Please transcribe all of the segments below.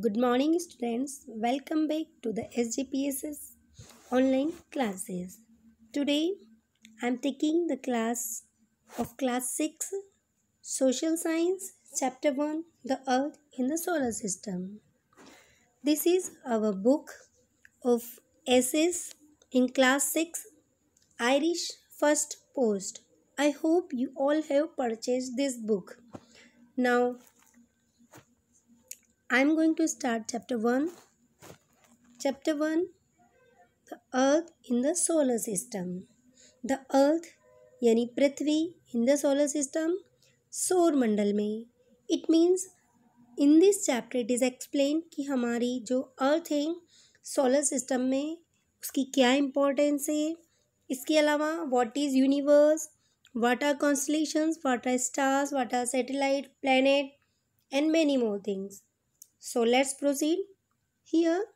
Good morning students. Welcome back to the SGPSS online classes. Today I am taking the class of class 6 Social Science chapter 1 The Earth in the Solar System. This is our book of essays in class 6 Irish First Post. I hope you all have purchased this book. Now I am going to start chapter one chapter one the earth in the solar system the earth यानी पृथ्वी in the solar system सौर मंडल में it means in this chapter it is explain कि हमारी जो अर्थ है solar system में उसकी क्या इम्पोर्टेंस है इसके अलावा what is universe what are constellations what are stars what are satellite planet and many more things So let's proceed here.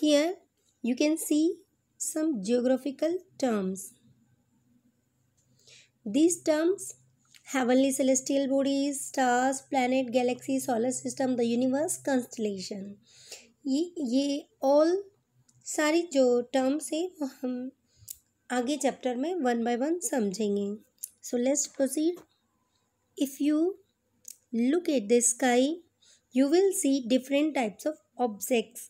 Here you can see some geographical terms. These terms heavenly celestial bodies, stars, planet, galaxy, solar system, the universe, constellation. ye ye all सारी जो terms है वो हम आगे chapter में one by one समझेंगे so let's proceed if you look at the sky you will see different types of objects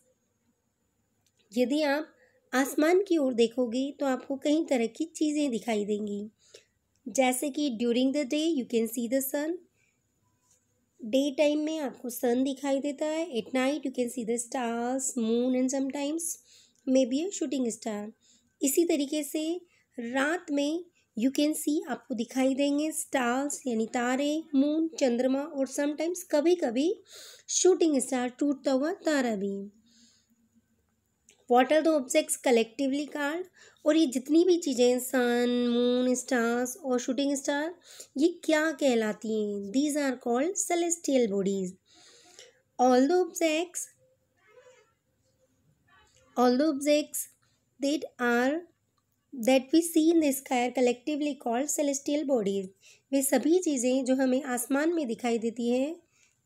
यदि आप आसमान की ओर देखोगे तो आपको कई तरह की चीज़ें दिखाई देंगी जैसे कि during the day you can see the sun day time में आपको सन दिखाई देता है at night you can see the stars moon and sometimes may be a shooting star इसी तरीके से रात में यू कैन सी आपको दिखाई देंगे स्टार्स यानी तारे मून चंद्रमा और समटाइम्स कभी कभी शूटिंग स्टार टूटता हुआ तारा भी what are the objects collectively called और ये जितनी भी चीज़ें सन मून स्टार्स और शूटिंग स्टार ये क्या कहलाती हैं these are called celestial bodies all the objects all the objects that are that we see in the sky collectively called celestial bodies वे सभी चीज़ें जो हमें आसमान में दिखाई देती हैं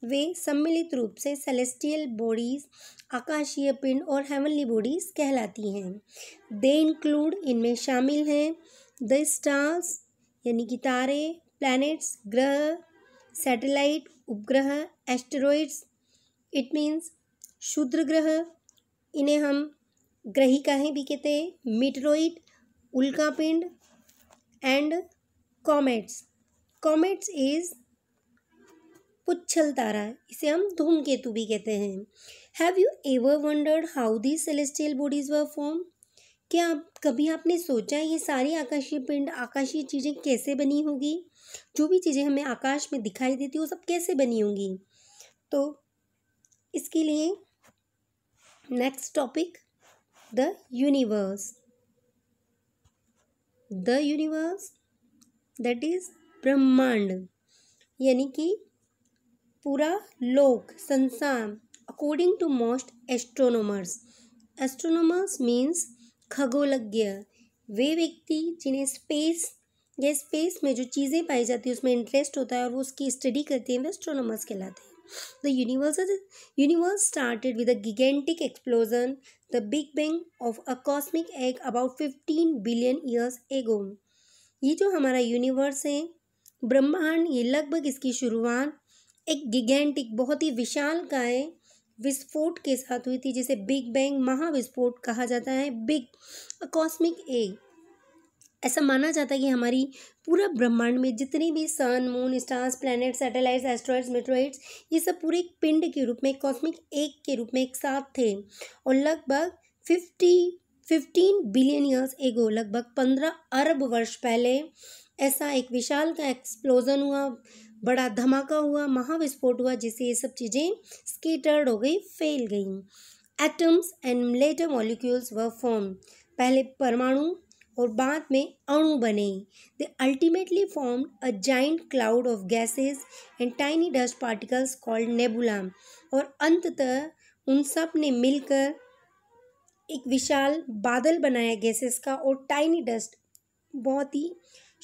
वे सम्मिलित रूप से सेलेस्टियल बॉडीज आकाशीय पिंड और हेवनली बॉडीज कहलाती हैं दे इंक्लूड इनमें शामिल हैं द स्टार्स यानी कि तारे प्लैनेट्स ग्रह सैटेलाइट उपग्रह एस्टेरॉइड्स इट मीन्स क्षुद्र ग्रह इन्हें हम ग्रहिकाएँ भी कहते हैं मिटरोइड पिंड एंड कॉमेट्स कॉमेट्स इज पुच्छल तारा इसे हम धूमकेतु भी कहते हैं have you ever wondered how the celestial bodies were form क्या आप कभी आपने सोचा ये सारी आकाशीय पिंड आकाशीय चीज़ें कैसे बनी होगी जो भी चीज़ें हमें आकाश में दिखाई देती वो सब कैसे बनी होंगी तो इसके लिए next topic the universe the universe that is ब्रह्मांड यानी कि पूरा लोक संसार according to most astronomers astronomers means खगोलज्ञ वे व्यक्ति जिन्हें स्पेस या स्पेस में जो चीज़ें पाई जाती है उसमें इंटरेस्ट होता है और वो उसकी स्टडी करते हैं वे एस्ट्रोनोमर्स कहलाते हैं The universe, universe started with a gigantic explosion, the Big Bang of a cosmic egg about 15 billion years ago. ये जो हमारा यूनिवर्स है ब्रह्मांड ये लगभग इसकी शुरुआत एक गिगेंटिक बहुत ही विशाल काय विस्फोट के साथ हुई थी जिसे बिग बैंग महाविस्फोट कहा जाता है बिग कॉस्मिक एग ऐसा माना जाता है कि हमारी पूरा ब्रह्मांड में जितने भी sun moon stars planet satellites asteroids meteoroids ये सब पूरे एक पिंड के रूप में कॉस्मिक एक के रूप में एक साथ थे और लगभग fifty fifteen billion years ago लगभग पंद्रह अरब वर्ष पहले ऐसा एक विशाल का एक्सप्लोजन हुआ बड़ा धमाका हुआ महाविस्फोट हुआ जिससे ये सब चीज़ें स्केटर्ड हो गई फैल गई एटम्स एंड लेटर मॉलिक्यूल्स व फॉर्म पहले परमाणु और बाद में अणु बने they ultimately formed a giant cloud of gases and tiny dust particles called nebula और अंततः उन सब ने मिलकर एक विशाल बादल बनाया गैसेस का और टाइनी डस्ट बहुत ही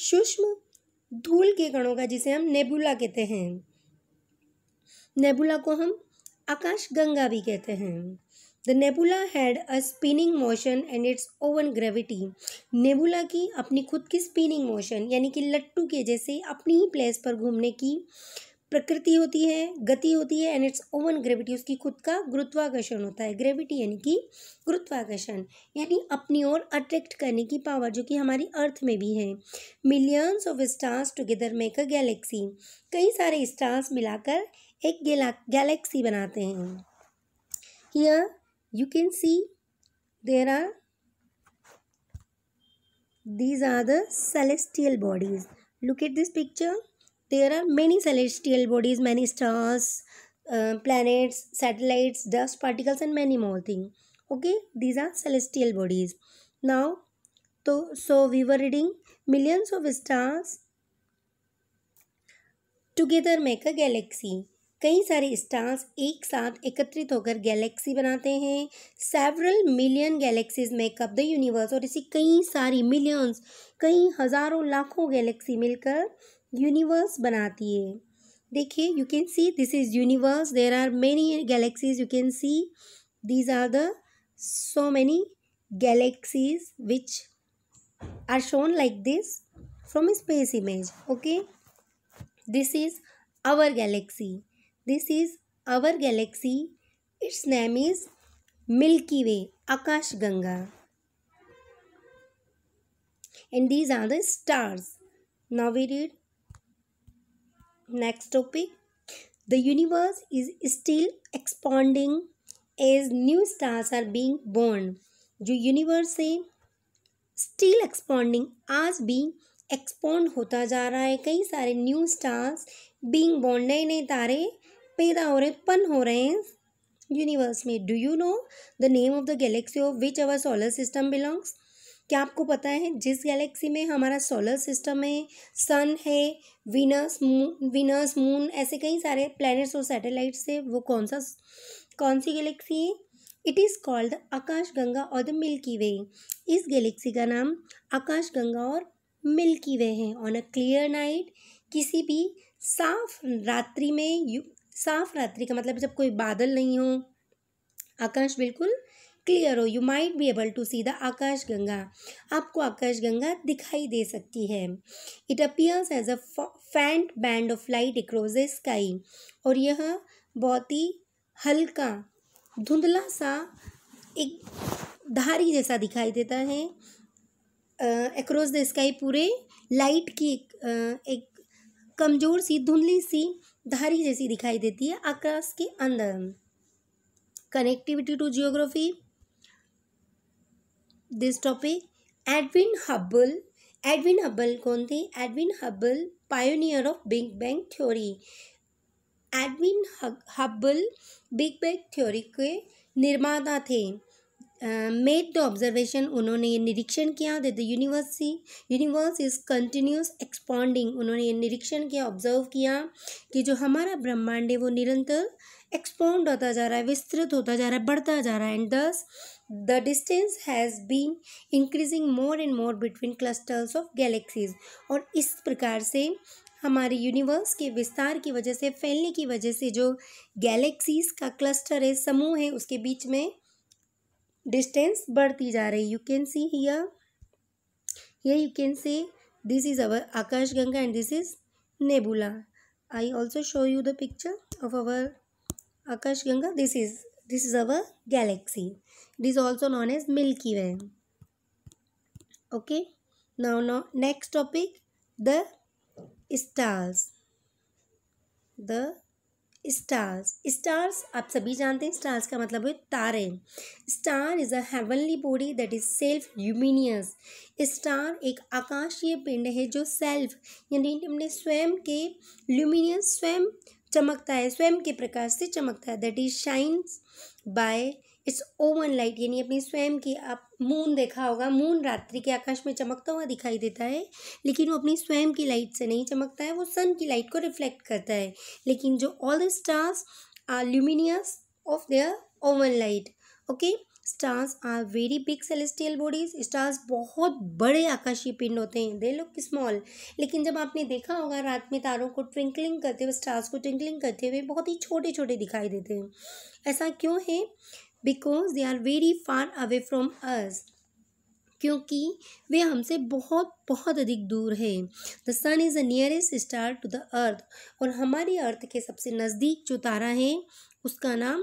सूक्ष्म धूल के कणों का जिसे हम नेबुला कहते हैं नेबुला को हम आकाश गंगा भी कहते हैं the nebula had a spinning motion and its own gravity nebula की अपनी खुद की स्पिनिंग मोशन यानी कि लट्टू के जैसे अपनी ही प्लेस पर घूमने की प्रकृति होती है गति होती है एंड इट्स ओवन ग्रेविटी उसकी खुद का गुरुत्वाकर्षण होता है ग्रेविटी यानी कि गुरुत्वाकर्षण यानी अपनी ओर अट्रैक्ट करने की पावर जो कि हमारी अर्थ में भी है millions of stars together make a galaxy कई सारे स्टार्स मिलाकर एक गैलेक्सी बनाते हैं here you can see there are these are the celestial bodies look at this picture there are many celestial bodies many stars uh, planets satellites dust particles and many more things okay these are celestial bodies now so, so we were reading millions of stars together make a galaxy कई सारे stars एक साथ एकत्रित होकर galaxy बनाते हैं several million galaxies make up the universe और इसी कई सारी मिलियंस कई हज़ारों लाखों गैलेक्सी मिलकर यूनिवर्स बनाती है देखिए you can see this is universe there are many galaxies you can see these are the so many galaxies which are shown like this from space image okay this is our our galaxy this is our galaxy its name is Milky Way Akash Ganga and these are the stars now we read next topic the universe is still expanding as new stars are being born जो universe है still expanding आज भी एक्सपॉन्ड होता जा रहा है कई सारे न्यू स्टार्स बींग बोर्न नए नए तारे पैदा हो रहे हैं उत्पन्न हो रहे हैं यूनिवर्स में do you know the name of the galaxy of which our solar system belongs क्या आपको पता है जिस गैलेक्सी में हमारा सोलर सिस्टम है सन है विनस मून विनस मून ऐसे कई सारे प्लैनेट्स और सैटेलाइट्स है वो कौन सा कौन सी गैलेक्सी है it is called Akash Ganga और द मिल्की वे इस गैलेक्सी का नाम आकाश गंगा और मिल्की वे है ऑन अ क्लियर नाइट किसी भी साफ रात्रि में साफ रात्रि का मतलब जब कोई बादल नहीं हो आकाश बिल्कुल क्लियर हो you might be able to see the Akash Ganga आपको आकाश गंगा दिखाई दे सकती है it appears as a faint band of light across the sky और यह बहुत ही हल्का धुंधला सा एक धारी जैसा दिखाई देता है अक्रॉस द स्काई पूरे लाइट की एक, एक कमज़ोर सी धुंधली सी धारी जैसी दिखाई देती है आकाश के अंदर connectivity to geography this topic Edwin Hubble Edwin Hubble कौन थे Edwin Hubble pioneer of Big Bang theory Edwin Hubble Big Bang theory के निर्माता थे मेड द ऑब्जर्वेशन उन्होंने ये निरीक्षण किया दैट द सी यूनिवर्स इज कंटिन्यूस एक्सपॉन्डिंग उन्होंने ये निरीक्षण किया ऑब्जर्व किया कि जो हमारा ब्रह्मांड है वो निरंतर एक्सपॉन्ड होता जा रहा है विस्तृत होता जा रहा है बढ़ता जा रहा है and thus the distance has been increasing more and more between clusters of galaxies और इस प्रकार से हमारे यूनिवर्स के विस्तार की वजह से फैलने की वजह से जो गैलेक्सीज का क्लस्टर है समूह है उसके बीच में डिस्टेंस बढ़ती जा रही you can see here here you can see this is our Akash Ganga and this is nebula I also show you the picture of our Akash Ganga this is this is our galaxy this is also known as Milky Way okay now now next topic the stars the stars stars आप सभी जानते हैं stars का मतलब है तारे star is a heavenly body that is self luminous star एक आकाशीय पिंड है जो सेल्फ यानी अपने स्वयं के ल्यूमिनियस स्वयं चमकता है स्वयं के प्रकाश से चमकता है that is shines by its own light यानी अपनी स्वयं की आप मून देखा होगा मून रात्रि के आकाश में चमकता हुआ दिखाई देता है लेकिन वो अपनी स्वयं की लाइट से नहीं चमकता है वो सन की लाइट को रिफ्लेक्ट करता है लेकिन जो all the stars are luminous of their own light okay stars are very big celestial bodies stars बहुत बड़े आकाशीय पिंड होते हैं दे लुक स्मॉल लेकिन जब आपने देखा होगा रात में तारों को ट्विंकलिंग करते हुए स्टार्स को ट्विंकलिंग करते हुए बहुत ही छोटे छोटे दिखाई देते हैं ऐसा क्यों है because they are very far away from us क्योंकि वे हमसे बहुत बहुत अधिक दूर है the sun is the nearest star to the earth और हमारी अर्थ के सबसे नज़दीक जो तारा है उसका नाम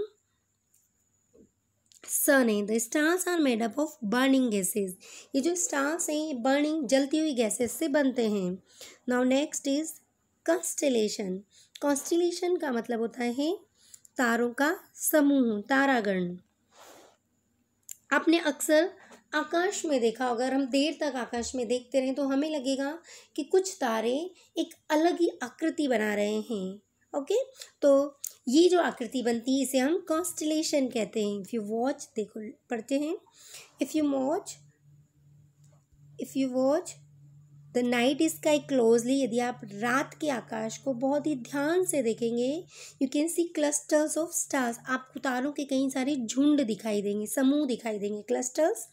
सन है the stars are made up of burning gases ये जो स्टार्स हैं ये बर्निंग जलती हुई गैसेज से बनते हैं now next is constellation constellation का मतलब होता है तारों का समूह तारागण आपने अक्सर आकाश में देखा अगर हम देर तक आकाश में देखते रहें तो हमें लगेगा कि कुछ तारे एक अलग ही आकृति बना रहे हैं ओके तो ये जो आकृति बनती है इसे हम कॉन्स्टलेशन कहते हैं इफ़ यू वॉच देखो पढ़ते हैं if you watch if you watch the night sky closely यदि आप रात के आकाश को बहुत ही ध्यान से देखेंगे you can see clusters of stars आपको तारों के कई सारे झुंड दिखाई देंगे समूह दिखाई देंगे क्लस्टर्स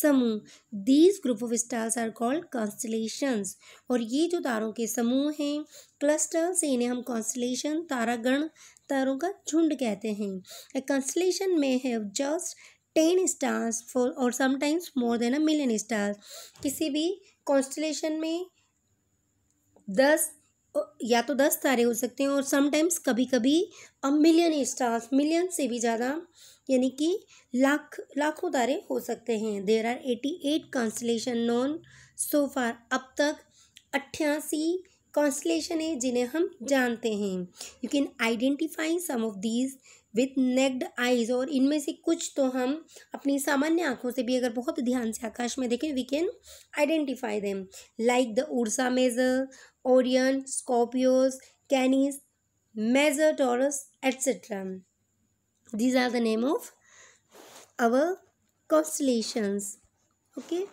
समूह these group of stars are called constellations और ये जो तारों के समूह हैं क्लस्टर्स इन्हें हम कॉन्स्टलेशन तारागण तारों का झुंड कहते हैं कंस्टलेशन में है जस्ट टेन स्टार्स फॉर और sometimes more than a million stars किसी भी कॉन्स्टलेशन में दस या तो दस तारे हो सकते हैं और समटाइम्स कभी कभी अ मिलियन स्टार्स मिलियन से भी ज़्यादा यानी कि लाख लाखों तारे हो सकते हैं there are eighty eight constellation known so far अब तक अट्ठासी कॉन्स्टलेशन है जिन्हें हम जानते हैं you can identify some of these with naked eyes और इनमें से कुछ तो हम अपनी सामान्य आंखों से भी अगर बहुत ध्यान से आकाश में देखें we can identify them like the Ursa Major Orion Scorpius Canis Major Taurus etcetera these are the name of our constellations okay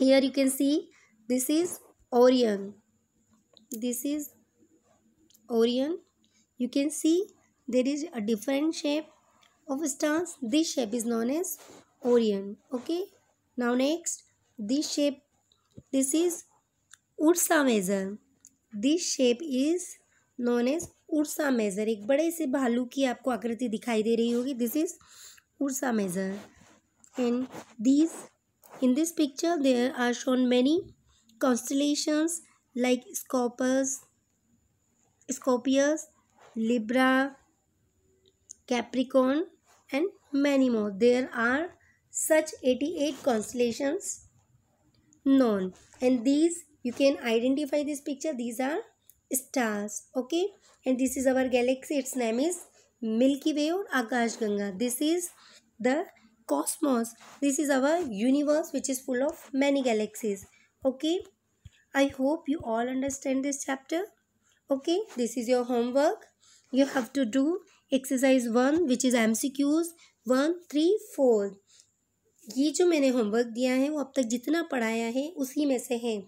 here you can see this is Orion this is Orion you can see there is a different shape of stars this shape is known as orion okay now next this shape this is ursa major this shape is known as ursa major ek bade se bhalu ki aapko आकृति dikhai de rahi hogi this is ursa major and these in this picture there are shown many constellations like scorpius scorpius libra Capricorn, and many more. There are such 88 constellations known and these you can identify this picture. These are stars okay and this is our galaxy its name is Milky Way or Akash Ganga. This is the cosmos. This is our universe which is full of many galaxies okay. I hope you all understand this chapter okay. This is your homework you have to do exercise one which is M C Qs one three four ये जो मैंने homework दिया है वो अब तक जितना पढ़ाया है उसी में से है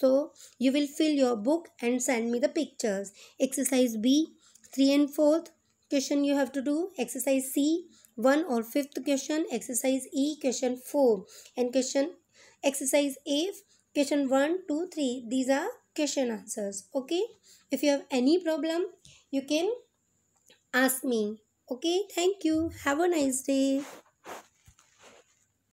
so you will fill your book and send me the pictures exercise B three and fourth question you have to do exercise C one और fifth question exercise E question four and question exercise A question one two three these are question answers okay if you have any problem you can ask me. Okay, thank you. Have a nice day.